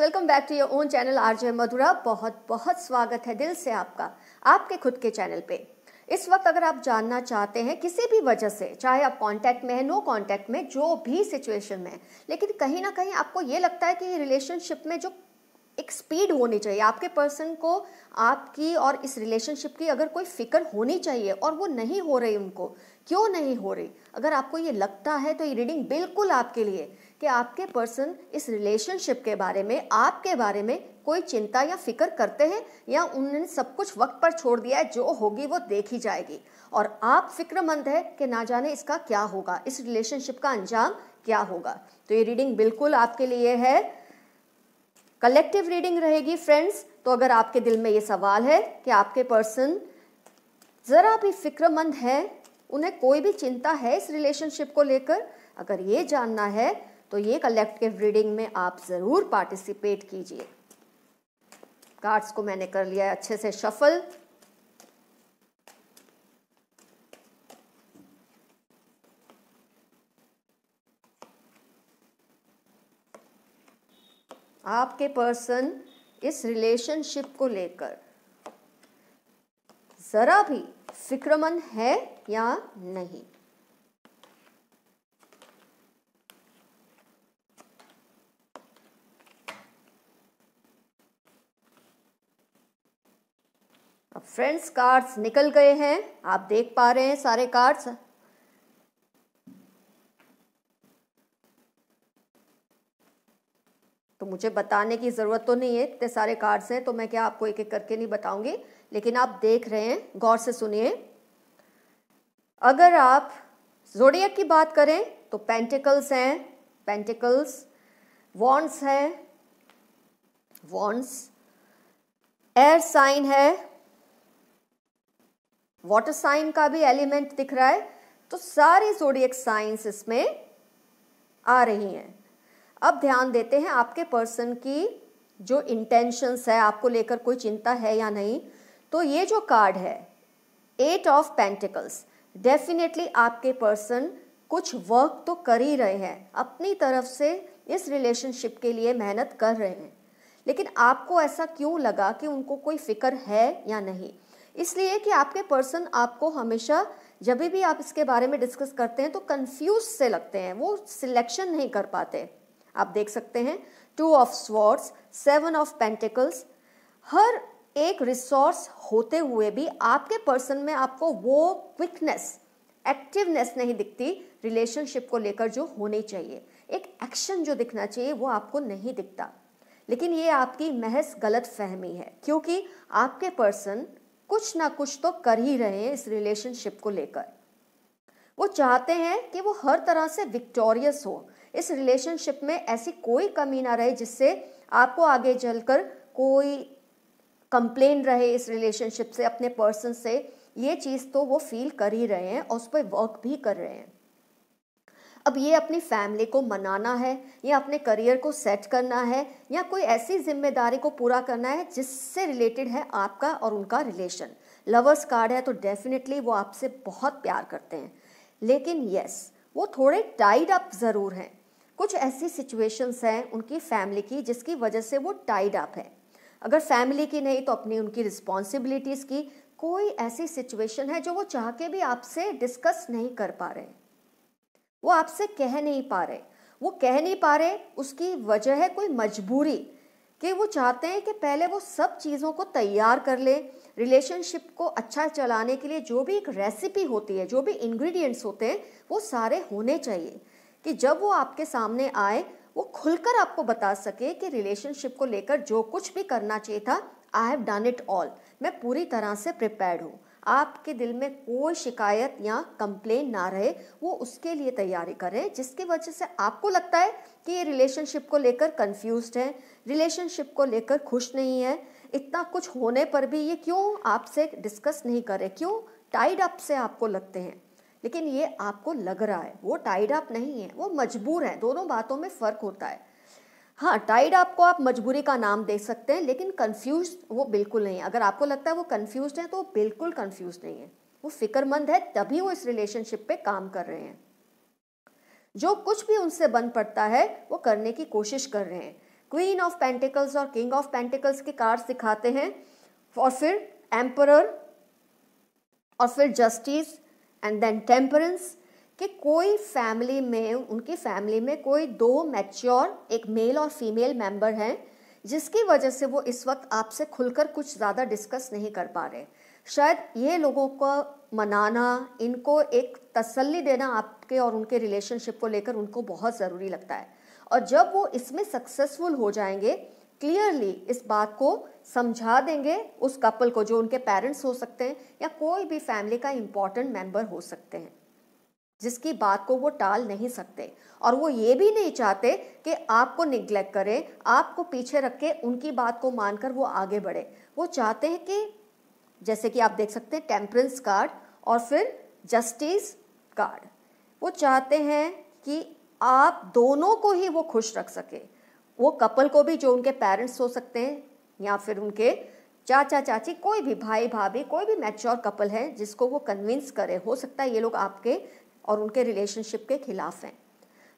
welcome back to your own channel RJ Madhura बहुत बहुत स्वागत है दिल से आपका आपके खुद के चैनल पे इस वक्त अगर आप जानना चाहते हैं किसी भी वजह से चाहे आप कांटेक्ट में हैं नो कांटेक्ट में जो भी सिचुएशन में लेकिन कहीं ना कहीं आपको ये लगता है कि रिलेशनशिप में जो एक स्पीड होनी चाहिए आपके पर्सन को आपकी और इस रिलेशनशिप की अगर कोई फिक्र होनी चाहिए और वो नहीं हो रही उनको क्यों नहीं हो रही अगर आपको ये लगता है तो ये रीडिंग बिल्कुल आपके लिए कि आपके पर्सन इस रिलेशनशिप के बारे में आपके बारे में कोई चिंता या फिक्र करते हैं या उन्होंने सब कुछ वक्त पर छोड़ दिया है जो होगी वो देखी जाएगी और आप फिक्रमंद है कि ना जाने इसका क्या होगा इस रिलेशनशिप का अंजाम क्या होगा तो ये रीडिंग बिल्कुल आपके लिए है कलेक्टिव रीडिंग रहेगी फ्रेंड्स तो अगर आपके दिल में ये सवाल है कि आपके पर्सन ज़रा भी फिक्रमंद है उन्हें कोई भी चिंता है इस रिलेशनशिप को लेकर अगर ये जानना है तो ये कलेक्टिव रीडिंग में आप ज़रूर पार्टिसिपेट कीजिए कार्ड्स को मैंने कर लिया है अच्छे से शफल आपके पर्सन इस रिलेशनशिप को लेकर ज़रा भी फिक्रमंद है या नहीं फ्रेंड्स कार्ड्स निकल गए हैं आप देख पा रहे हैं सारे कार्ड्स मुझे बताने की ज़रूरत तो नहीं है इतने सारे कार्ड्स हैं तो मैं क्या आपको एक एक करके नहीं बताऊंगी लेकिन आप देख रहे हैं गौर से सुनिए अगर आप जोडियक की बात करें तो पेंटिकल्स हैं पेंटिकल्स वॉन्स हैं वॉन्स एयर साइन है वाटर साइन का भी एलिमेंट दिख रहा है तो सारी जोडियक साइंस इसमें आ रही हैं अब ध्यान देते हैं आपके पर्सन की जो इंटेंशंस है आपको लेकर कोई चिंता है या नहीं तो ये जो कार्ड है एट ऑफ पेंटिकल्स डेफिनेटली आपके पर्सन कुछ वर्क तो कर ही रहे हैं अपनी तरफ से इस रिलेशनशिप के लिए मेहनत कर रहे हैं लेकिन आपको ऐसा क्यों लगा कि उनको कोई फिक्र है या नहीं इसलिए कि आपके पर्सन आपको हमेशा जब भी आप इसके बारे में डिस्कस करते हैं तो कंफ्यूज से लगते हैं वो सिलेक्शन नहीं कर पाते आप देख सकते हैं two of swords seven of pentacles हर एक रिसोर्स होते हुए भी आपके पर्सन में आपको वो क्विकनेस एक्टिवनेस नहीं दिखती रिलेशनशिप को लेकर जो होनी चाहिए एक एक्शन जो दिखना चाहिए वो आपको नहीं दिखता लेकिन ये आपकी महज गलत फहमी है क्योंकि आपके पर्सन कुछ ना कुछ तो कर ही रहे हैं इस रिलेशनशिप को लेकर वो चाहते हैं कि वो हर तरह से विक्टोरियस हो इस रिलेशनशिप में ऐसी कोई कमी ना रहे जिससे आपको आगे चलकर कोई कंप्लेन रहे इस रिलेशनशिप से अपने पर्सन से ये चीज़ तो वो फील कर ही रहे हैं और उस पर वर्क भी कर रहे हैं अब ये अपनी फैमिली को मनाना है या अपने करियर को सेट करना है या कोई ऐसी जिम्मेदारी को पूरा करना है जिससे रिलेटेड है आपका और उनका रिलेशन लवर्स कार्ड है तो डेफिनेटली वो आपसे बहुत प्यार करते हैं लेकिन यस वो थोड़े टाइड अप ज़रूर हैं कुछ ऐसी सिचुएशंस हैं उनकी फैमिली की जिसकी वजह से वो टाइड अप है अगर फैमिली की नहीं तो अपनी उनकी रिस्पॉन्सिबिलिटीज़ की कोई ऐसी सिचुएशन है जो वो चाह के भी आपसे डिस्कस नहीं कर पा रहे वो आपसे कह नहीं पा रहे वो कह नहीं पा रहे उसकी वजह है कोई मजबूरी कि वो चाहते हैं कि पहले वो सब चीज़ों को तैयार कर ले रिलेशनशिप को अच्छा चलाने के लिए जो भी एक रेसिपी होती है जो भी इंग्रेडिएंट्स होते हैं वो सारे होने चाहिए कि जब वो आपके सामने आए वो खुलकर आपको बता सके कि रिलेशनशिप को लेकर जो कुछ भी करना चाहिए था I have done it all मैं पूरी तरह से प्रिपेयर्ड हूँ आपके दिल में कोई शिकायत या कंप्लेन ना रहे वो उसके लिए तैयारी करें जिसकी वजह से आपको लगता है कि ये रिलेशनशिप को लेकर कंफ्यूज है रिलेशनशिप को लेकर खुश नहीं है इतना कुछ होने पर भी ये क्यों आपसे डिस्कस नहीं करे क्यों टाइड अप से आपको लगते हैं लेकिन ये आपको लग रहा है वो टाइड अप नहीं है वो मजबूर है दोनों बातों में फ़र्क होता है हाँ टाइड अप को आप मजबूरी का नाम दे सकते हैं लेकिन कन्फ्यूज वो बिल्कुल नहीं है अगर आपको लगता है वो कन्फ्यूज है तो वो बिल्कुल कन्फ्यूज नहीं है वो फिक्रमंद है तभी वो इस रिलेशनशिप पे काम कर रहे हैं जो कुछ भी उनसे बन पड़ता है वो करने की कोशिश कर रहे हैं क्वीन ऑफ पेंटिकल्स और किंग ऑफ पेंटिकल्स के कार्ड दिखाते हैं और फिर एम्पर और फिर जस्टिस एंड देन टेम्परेंस कि कोई फैमिली में उनकी फैमिली में कोई दो मैच्योर एक मेल और फीमेल मेंबर हैं जिसकी वजह से वो इस वक्त आपसे खुलकर कुछ ज़्यादा डिस्कस नहीं कर पा रहे शायद ये लोगों को मनाना इनको एक तसल्ली देना आपके और उनके रिलेशनशिप को लेकर उनको बहुत ज़रूरी लगता है और जब वो इसमें सक्सेसफुल हो जाएंगे क्लियरली इस बात को समझा देंगे उस कपल को जो उनके पेरेंट्स हो सकते हैं या कोई भी फैमिली का इम्पॉर्टेंट मेंबर हो सकते हैं जिसकी बात को वो टाल नहीं सकते और वो ये भी नहीं चाहते कि आपको निग्लेक्ट करें आपको पीछे रख के उनकी बात को मानकर वो आगे बढ़े वो चाहते हैं कि जैसे कि आप देख सकते हैं टेम्परेंस कार्ड और फिर जस्टिस कार्ड वो चाहते हैं कि आप दोनों को ही वो खुश रख सकें वो कपल को भी जो उनके पेरेंट्स हो सकते हैं या फिर उनके चाचा चाची कोई भी भाई भाभी कोई भी मैच्योर कपल है जिसको वो कन्विंस करे हो सकता है ये लोग आपके और उनके रिलेशनशिप के खिलाफ हैं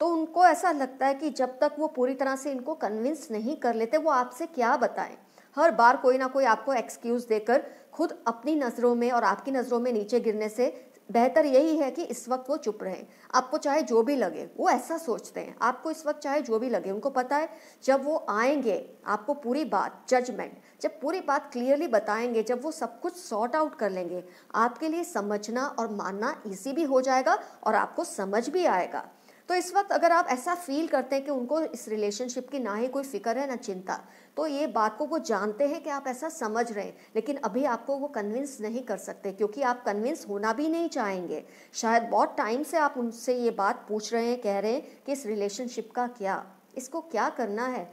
तो उनको ऐसा लगता है कि जब तक वो पूरी तरह से इनको कन्विंस नहीं कर लेते वो आपसे क्या बताएं हर बार कोई ना कोई आपको एक्सक्यूज़ देकर खुद अपनी नज़रों में और आपकी नज़रों में नीचे गिरने से बेहतर यही है कि इस वक्त वो चुप रहें आपको चाहे जो भी लगे वो ऐसा सोचते हैं आपको इस वक्त चाहे जो भी लगे उनको पता है जब वो आएंगे आपको पूरी बात जजमेंट जब पूरी बात क्लियरली बताएंगे जब वो सब कुछ सॉर्ट आउट कर लेंगे आपके लिए समझना और मानना ईजी भी हो जाएगा और आपको समझ भी आएगा तो इस वक्त अगर आप ऐसा फील करते हैं कि उनको इस रिलेशनशिप की ना ही कोई फिक्र है ना चिंता तो ये बात को वो जानते हैं कि आप ऐसा समझ रहे हैं लेकिन अभी आपको वो कन्विंस नहीं कर सकते क्योंकि आप कन्विंस होना भी नहीं चाहेंगे शायद बहुत टाइम से आप उनसे ये बात पूछ रहे हैं कह रहे हैं कि इस रिलेशनशिप का क्या इसको क्या करना है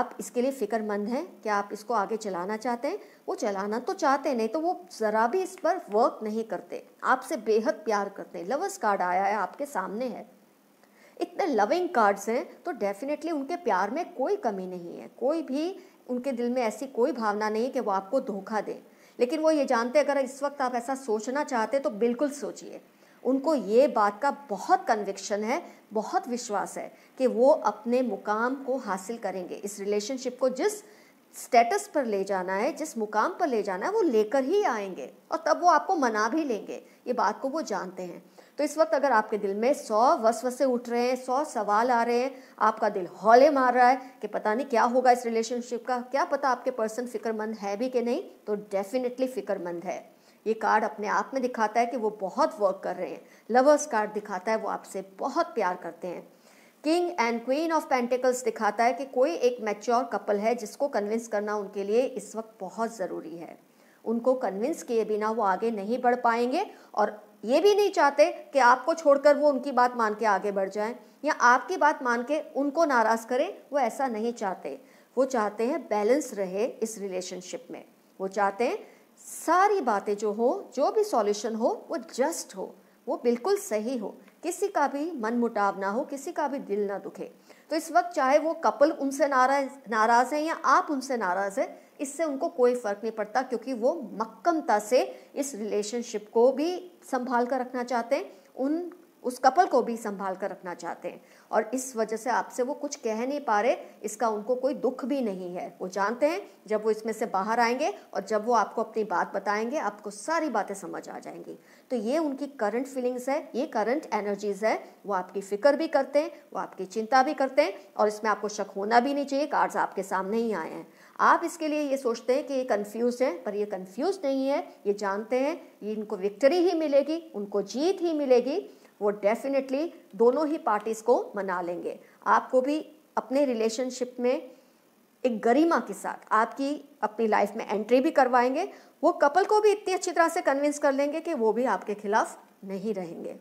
आप इसके लिए फ़िक्रमंद हैं क्या आप इसको आगे चलाना चाहते हैं वो चलाना तो चाहते हैं नहीं तो वो ज़रा भी इस पर वर्क नहीं करते आपसे बेहद प्यार करते हैं लवर्स कार्ड आया है आपके सामने है इतने लविंग कार्ड्स हैं तो डेफिनेटली उनके प्यार में कोई कमी नहीं है कोई भी उनके दिल में ऐसी कोई भावना नहीं है कि वो आपको धोखा दें लेकिन वो ये जानते अगर इस वक्त आप ऐसा सोचना चाहते तो बिल्कुल सोचिए उनको ये बात का बहुत कन्विक्शन है बहुत विश्वास है कि वो अपने मुकाम को हासिल करेंगे इस रिलेशनशिप को जिस स्टेटस पर ले जाना है जिस मुकाम पर ले जाना है वो लेकर ही आएंगे और तब वो आपको मना भी लेंगे ये बात को वो जानते हैं तो इस वक्त अगर आपके दिल में सौ वसवसे उठ रहे हैं सौ सवाल आ रहे हैं आपका दिल हौले मार रहा है कि पता नहीं क्या होगा इस रिलेशनशिप का क्या पता आपके पर्सन फिक्रमंद है भी कि नहीं तो डेफिनेटली फिक्रमंद है ये कार्ड अपने आप में दिखाता है कि वो बहुत वर्क कर रहे हैं लवर्स कार्ड दिखाता है वो आपसे बहुत प्यार करते हैं king and queen of pentacles दिखाता है कि कोई एक मैच्योर कपल है जिसको कन्विंस करना उनके लिए इस वक्त बहुत ज़रूरी है उनको कन्विंस किए बिना वो आगे नहीं बढ़ पाएंगे और ये भी नहीं चाहते कि आपको छोड़कर वो उनकी बात मान के आगे बढ़ जाएं या आपकी बात मान के उनको नाराज़ करें वो ऐसा नहीं चाहते वो चाहते हैं बैलेंस रहे इस रिलेशनशिप में वो चाहते हैं सारी बातें जो हो जो भी सॉल्यूशन हो वो जस्ट हो वो बिल्कुल सही हो किसी का भी मन मुटाव ना हो किसी का भी दिल ना दुखे तो इस वक्त चाहे वो कपल उनसे नाराज नाराज़ हैं या आप उनसे नाराज़ हैं इससे उनको कोई फ़र्क नहीं पड़ता क्योंकि वो मक्कमता से इस रिलेशनशिप को भी संभाल कर रखना चाहते हैं उन उस कपल को भी संभाल कर रखना चाहते हैं और इस वजह से आपसे वो कुछ कह नहीं पा रहे इसका उनको कोई दुख भी नहीं है वो जानते हैं जब वो इसमें से बाहर आएंगे और जब वो आपको अपनी बात बताएंगे आपको सारी बातें समझ आ जाएंगी तो ये उनकी करंट फीलिंग्स है ये करंट एनर्जीज है वो आपकी फिक्र भी करते हैं वो आपकी चिंता भी करते हैं और इसमें आपको शक होना भी नहीं चाहिए कार्ड्स आपके सामने ही आए हैं आप इसके लिए ये सोचते हैं कि ये कन्फ्यूज हैं पर ये कन्फ्यूज नहीं है ये जानते हैं ये इनको विक्ट्री ही मिलेगी उनको जीत ही मिलेगी वो डेफिनेटली दोनों ही पार्टीज़ को मना लेंगे आपको भी अपने रिलेशनशिप में एक गरिमा के साथ आपकी अपनी लाइफ में एंट्री भी करवाएंगे वो कपल को भी इतनी अच्छी तरह से कन्विंस कर लेंगे कि वो भी आपके खिलाफ नहीं रहेंगे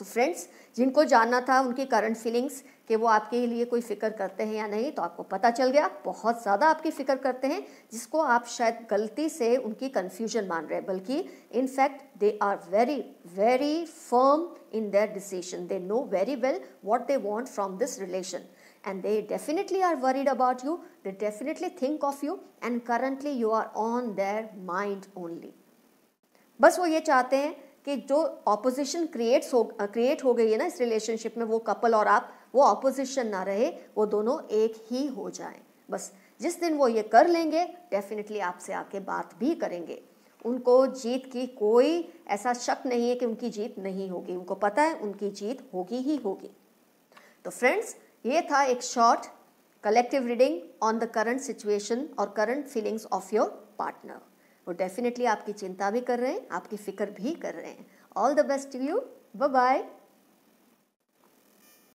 तो फ्रेंड्स जिनको जानना था उनकी करंट फीलिंग्स कि वो आपके लिए कोई फ़िक्र करते हैं या नहीं तो आपको पता चल गया बहुत ज़्यादा आपकी फ़िक्र करते हैं जिसको आप शायद गलती से उनकी कन्फ्यूजन मान रहे हैं बल्कि in fact they are very very firm in their decision they know very well what they want from this relation and they definitely are worried about you they definitely think of you and currently you are on their mind only बस वो ये चाहते हैं कि जो opposition creates हो create हो गई है ना इस रिलेशनशिप में वो कपल और आप वो ऑपोजिशन ना रहे वो दोनों एक ही हो जाएं बस जिस दिन वो ये कर लेंगे डेफिनेटली आपसे आके बात भी करेंगे उनको जीत की कोई ऐसा शक नहीं है कि उनकी जीत नहीं होगी उनको पता है उनकी जीत होगी ही होगी तो फ्रेंड्स ये था एक short collective reading on the current situation और current feelings of your partner वो डेफिनेटली आपकी चिंता भी कर रहे हैं आपकी फ़िक्र भी कर रहे हैं all the best to you bye bye